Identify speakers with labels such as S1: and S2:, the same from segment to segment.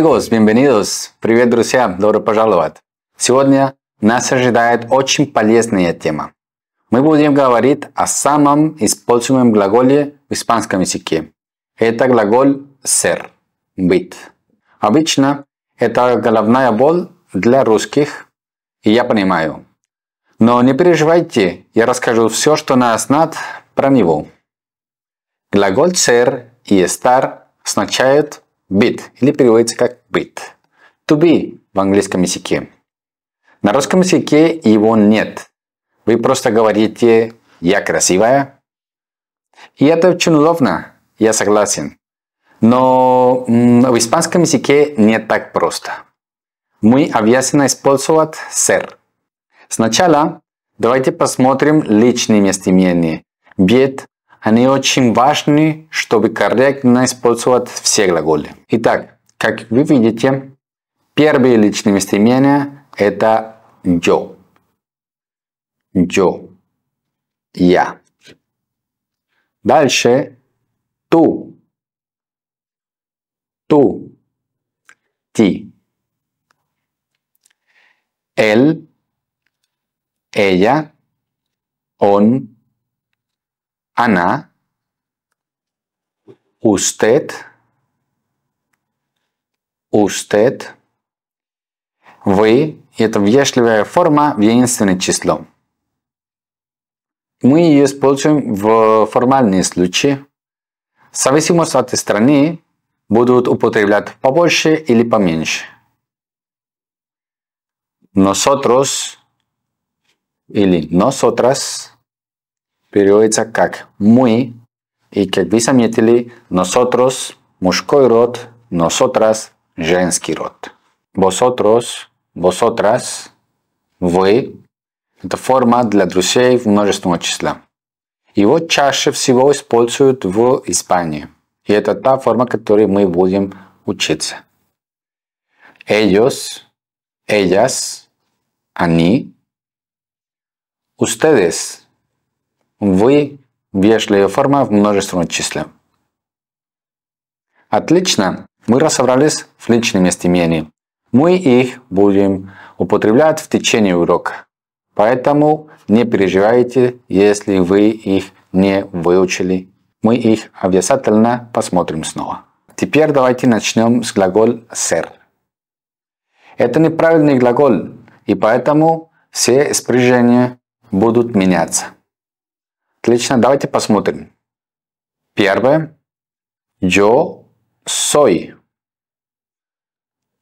S1: amigos, bienvenidos. Привет, друзья, добро пожаловать. Сегодня нас ожидает очень полезная тема. Мы будем говорить о самом используемом глаголе в испанском языке. Это глагол ser, быть. Обычно это головная боль для русских, и я понимаю. Но не переживайте, я расскажу все, что нас знает про него. Глагол ser и estar означают Бит или переводится как bit. To be в английском языке. На русском языке его нет. Вы просто говорите «я красивая». И это очень удобно, я согласен. Но в испанском языке не так просто. Мы обязаны использовать «ser». Сначала давайте посмотрим личные местоимения. Бед, они очень важны, чтобы корректно использовать все глаголы. Итак, как вы видите, первые личные местоимения – это «yo», «yo», «я». Дальше «ту», «ту», «ти», «эль», «ella», «он», она, usted, usted, вы, это вежливая форма в единственное число. Мы ее используем в формальные случаи. В зависимости от страны будут употреблять побольше или поменьше. Nosotros или nosotras переводится как «мы», и, как вы заметили, «nosotros» – мужской род, «nosotras» – женский род. «Vosotros», «vosotras», «вы» – это форма для друзей в множественного числа. Его чаще всего используют в Испании. И это та форма, которой мы будем учиться. Ellos, ellas, они. Ustedes, вы, вежливая форма в множественном числе. Отлично, мы разобрались в личном местоимении. Мы их будем употреблять в течение урока. Поэтому не переживайте, если вы их не выучили. Мы их обязательно посмотрим снова. Теперь давайте начнем с глагол «ser». Это неправильный глагол, и поэтому все спряжения будут меняться. Отлично, давайте посмотрим. Первое. Yo soy.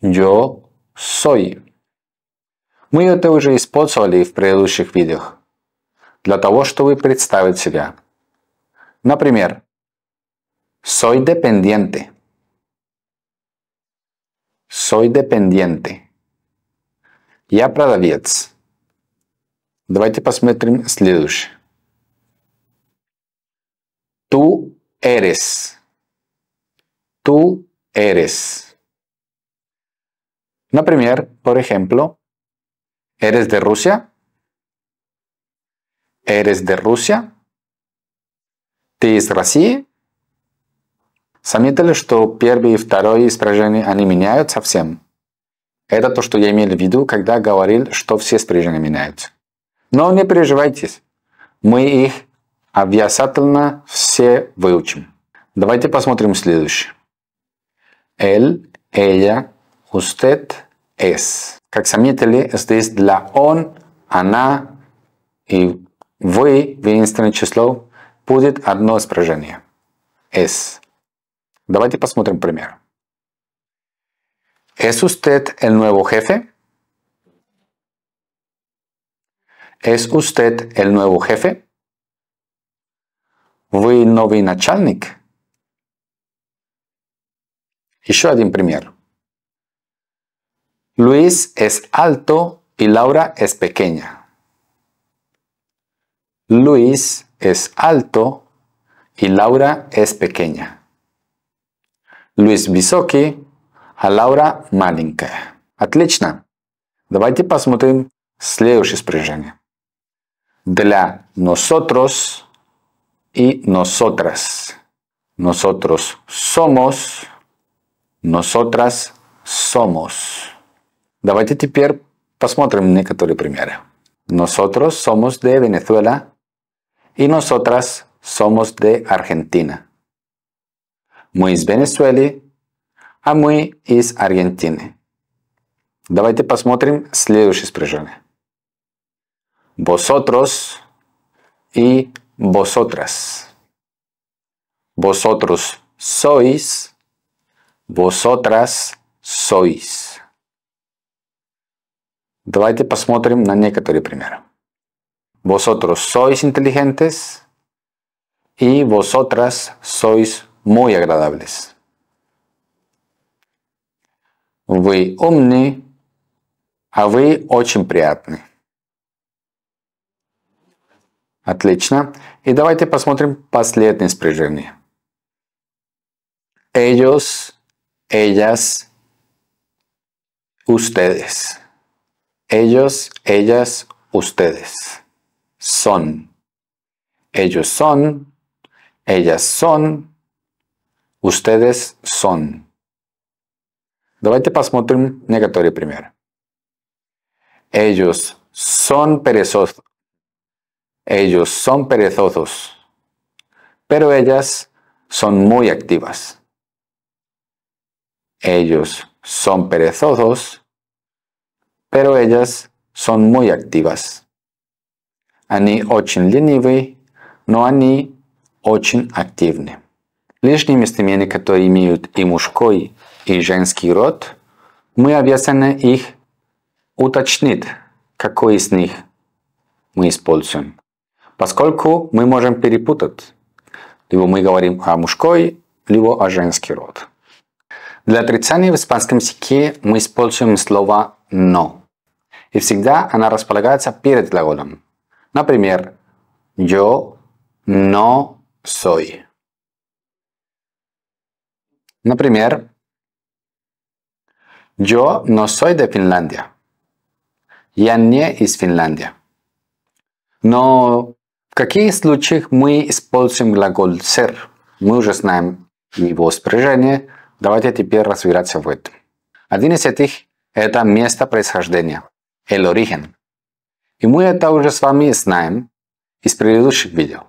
S1: Yo soy. Мы это уже использовали в предыдущих видео. Для того, чтобы представить себя. Например, soy dependiente. Soy dependiente. Я продавец. Давайте посмотрим следующее. Tú eres. Tú eres. Например, por ejemplo, ¿eres de Rusia? ¿Eres de Rusia? Ты из России? Заметили, что первые и второе испражения, они меняют совсем? Это то, что я имел в виду, когда говорил, что все спряжения меняются. Но не переживайтесь, мы их Обязательно все выучим. Давайте посмотрим следующее. Él, ella, usted, es. Как заметили, здесь для он, она и вы, единственное число, будет одно спряжение. Es. Давайте посмотрим пример. ¿Es usted el nuevo jefe? ¿Es usted el nuevo jefe? Вы новый начальник? Еще один пример. Luis es alto y Laura es pequeña. Luis es alto y Laura es pequeña. Luis высокий, a Laura маленькая. Отлично. Давайте посмотрим следующее спряжение. Для nosotros y nosotras. Nosotros somos, nosotras somos. Давайте теперь посмотрим некоторые примеры. Nosotros somos de Venezuela y nosotras somos de Argentina. Muy es Venezuela, a muy es Argentina. Давайте посмотрим siguiente спряжение. Vosotros y vosotras. Vosotros sois, вosotras sois. Давайте посмотрим на некоторые примеры. Vosotros sois inteligentes y vosotras sois muy agradables. Вы умны, а вы очень приятны. Отлично. И давайте посмотрим последний спряжение. Ellos, ellas, ustedes. Ellos, ellas, ustedes. Son. Ellos son. Ellas son. Ustedes son. Давайте посмотрим negatorio primero. Ellos son perezosos. Ellos son perezosos, pero ellas son muy activas. Ellos son perezosos, pero ellas son muy activas. Они очень ленивы, но они очень активны. Лишние местоимения, которые имеют и мужской, и женский род, мы обязаны их уточнить, какой из них мы используем поскольку мы можем перепутать. Либо мы говорим о мужской, либо о женский род. Для отрицания в испанском языке мы используем слово «но». И всегда она располагается перед глаголом. Например, «yo no soy». Например, «yo no soy de Finlandia». Я не из Финляндии. Но каких случаях мы используем глагол ser? Мы уже знаем его спряжение. Давайте теперь разбираться в этом. Один из этих – это место происхождения, el origen. И мы это уже с вами знаем из предыдущих видео.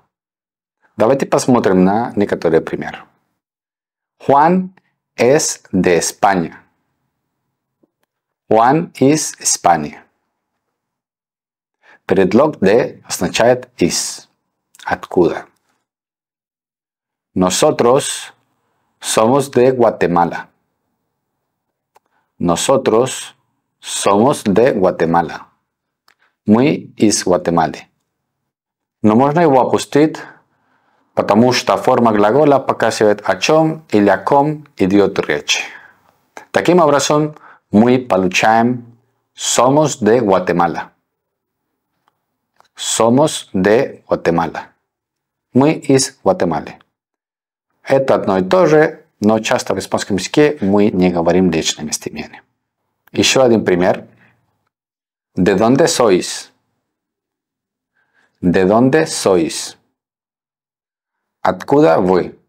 S1: Давайте посмотрим на некоторые примеры. Juan es de España. Juan is España. Предлог «de» означает is «откуда». Nosotros somos de Guatemala. Nosotros somos de Guatemala. Muy Мы из Гватемалы. Но можно его опустить, потому что форма глагола показывает о чем или о ком идет речь. Таким образом, muy получаем «somos de Guatemala». Somos de Guatemala. Muy is Guatemala. Это одно и то же, но часто в испанском языке мы не говорим личные местоимения. Еще один пример. ¿De dónde sois? ¿De dónde sois? Откуда вы?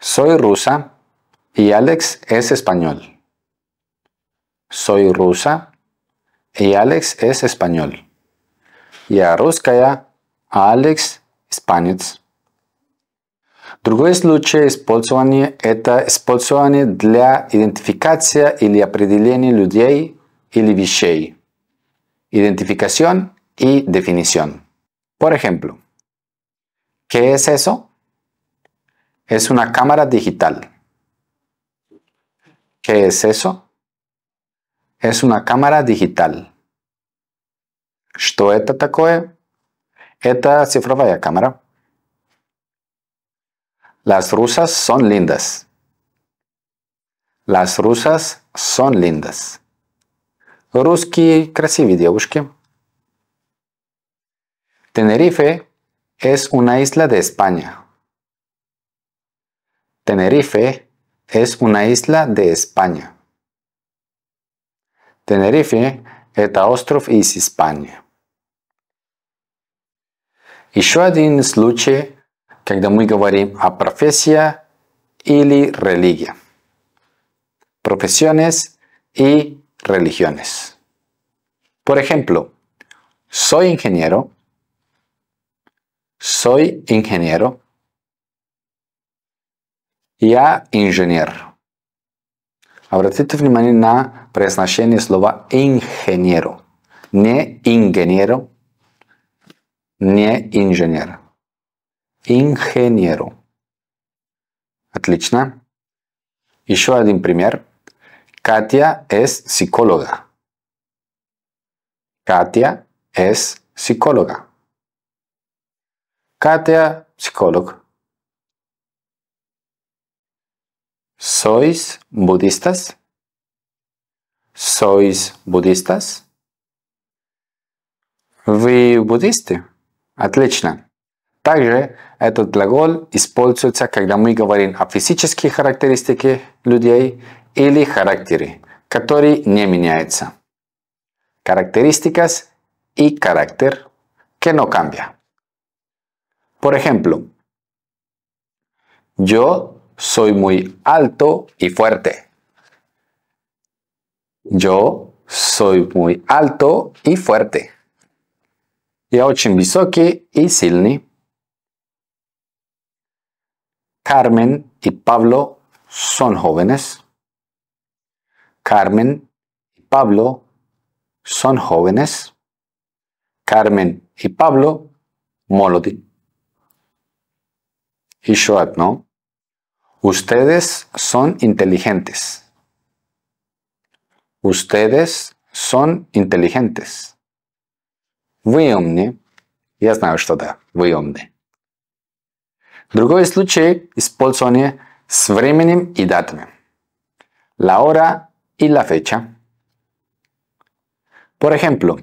S1: Soy rusa y Alex es español. Soy rusa y Alex es español. Y a Ruskaya, Алекс – испанец. Другой случай использования – это использование для идентификации или определения людей или вещей. Identificación y definición. Por ejemplo, ¿qué es eso? Es una cámara digital. ¿Qué es eso? es una cámara digital. ¿Qué es Esta Es una cámara. Las rusas son lindas. Las rusas son lindas. Ruski красивые девушки. Tenerife es una isla de España. Tenerife es una isla de España. Tenerife, это остров из Испании. Еще один случай, когда мы говорим о profesia или religión. Profesiones y religiones. Por ejemplo, soy ingeniero, soy ingeniero, ya ingeniero. Обратите внимание на произношение слова инженеру. Не инженеру, не инженер. Инженеро. Отлично. Еще один пример. Катя е психолога. Катя е психолога. Катя е – психолог. ¿Sois budistas? ¿Sois budistas? Вы буддисты? Отлично. Также этот глагол используется, когда мы говорим о физических характеристиках людей или характере, который не меняется. Características y carácter que no cambia. Por ejemplo, yo soy muy alto y fuerte. Yo soy muy alto y fuerte. Y y y y Carmen y Pablo son jóvenes. Carmen y Pablo son jóvenes. Carmen y Pablo Y yo no. Ustedes son inteligentes. Ustedes son inteligentes. Вы умны. Я знаю, что да, вы умны. Другой случай использование с временем y датами. La hora y la fecha. Por ejemplo,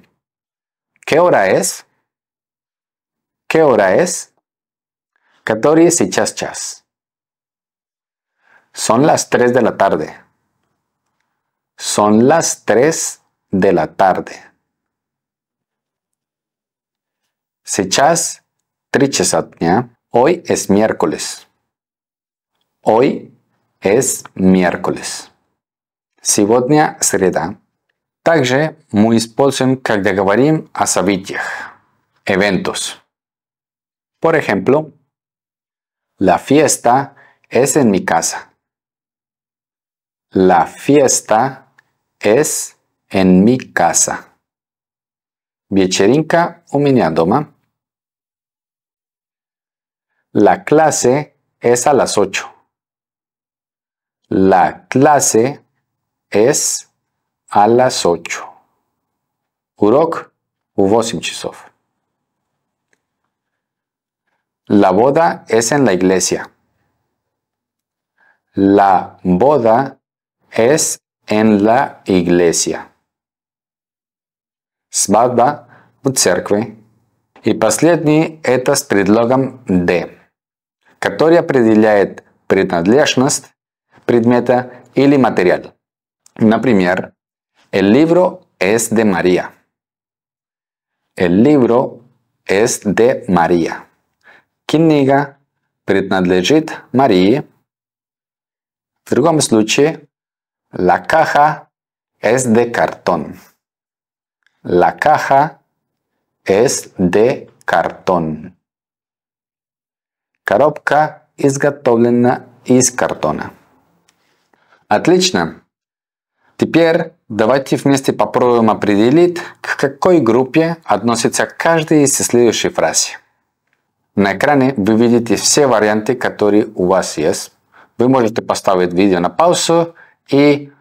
S1: ¿qué hora es? ¿Qué hora es? y сейчас час. Son las 3 de la tarde. Son las 3 de la tarde. Sechas trichesatnia. Hoy es miércoles. Hoy es miércoles. Сегодня среда. Также muy используем, когда говорим о eventos. Por ejemplo, la fiesta es en mi casa. La fiesta es en mi casa. Viecherinka u doma. La clase es a las 8. La clase es a las 8. Urok u La boda es en la iglesia. La boda es es en la iglesia. Свадьба в церкви. И последний – это с предлогом «de», который определяет принадлежность предмета или материала. Например, «El libro es de María». «El libro es de María». Книга принадлежит Марии. В другом случае La caja es de cartón. La caja es de cartón. Коробка изготовлена из картона. Отлично. Теперь давайте вместе попробуем определить, к какой группе относится каждая из следующих фраз. На экране вы видите все варианты, которые у вас есть. Вы можете поставить видео на паузу и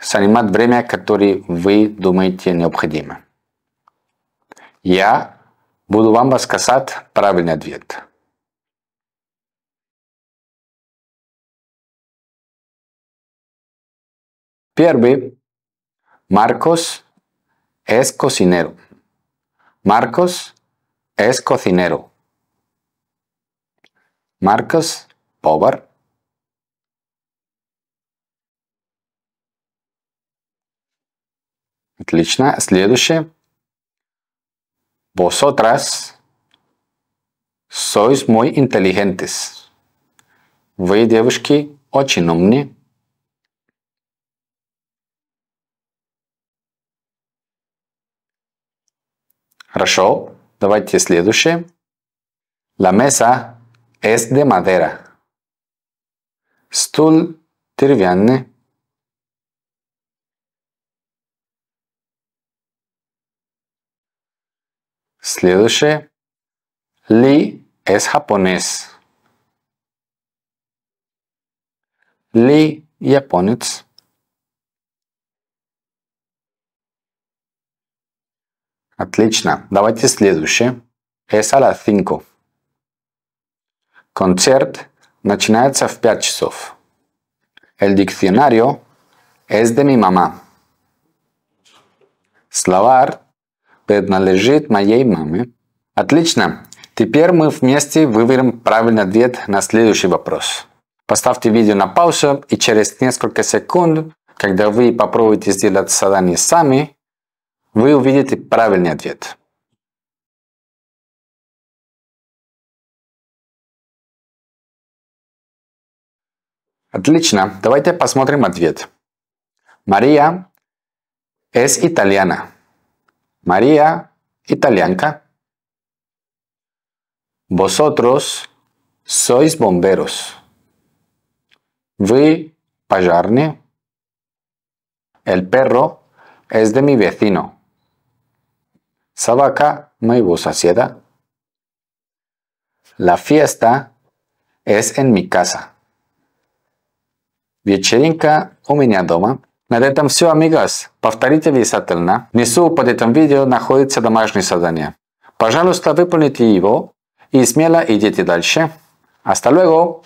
S1: занимать время, которое вы думаете необходимо. Я буду вам рассказать правильный ответ. Первый. Marcos es cocinero. Marcos es cocinero. Marcos, повар. Отлично. Следующее. Vosotras sois muy inteligentes. Вы, девушки, очень умны. Хорошо. Давайте следующее. La mesa es de madera. Стул деревянный. Следующее. Li es japonés. Li japonés. Отлично. Давайте следующее. Es a las 5. Concert начинается в 5 часов. El diccionario es de mi mamá. Slavar принадлежит моей маме. Отлично! Теперь мы вместе выберем правильный ответ на следующий вопрос. Поставьте видео на паузу и через несколько секунд, когда вы попробуете сделать задание сами, вы увидите правильный ответ. Отлично, давайте посмотрим ответ. Мария es italiana. María Italianca. Vosotros sois bomberos. Vi пожарные. El perro es de mi vecino. Sabaca a La fiesta es en mi casa. Вечеринка у На этом все, амигос. Повторите висательно. Внизу под этим видео находится домашнее задание. Пожалуйста, выполните его и смело идите дальше. Hasta luego!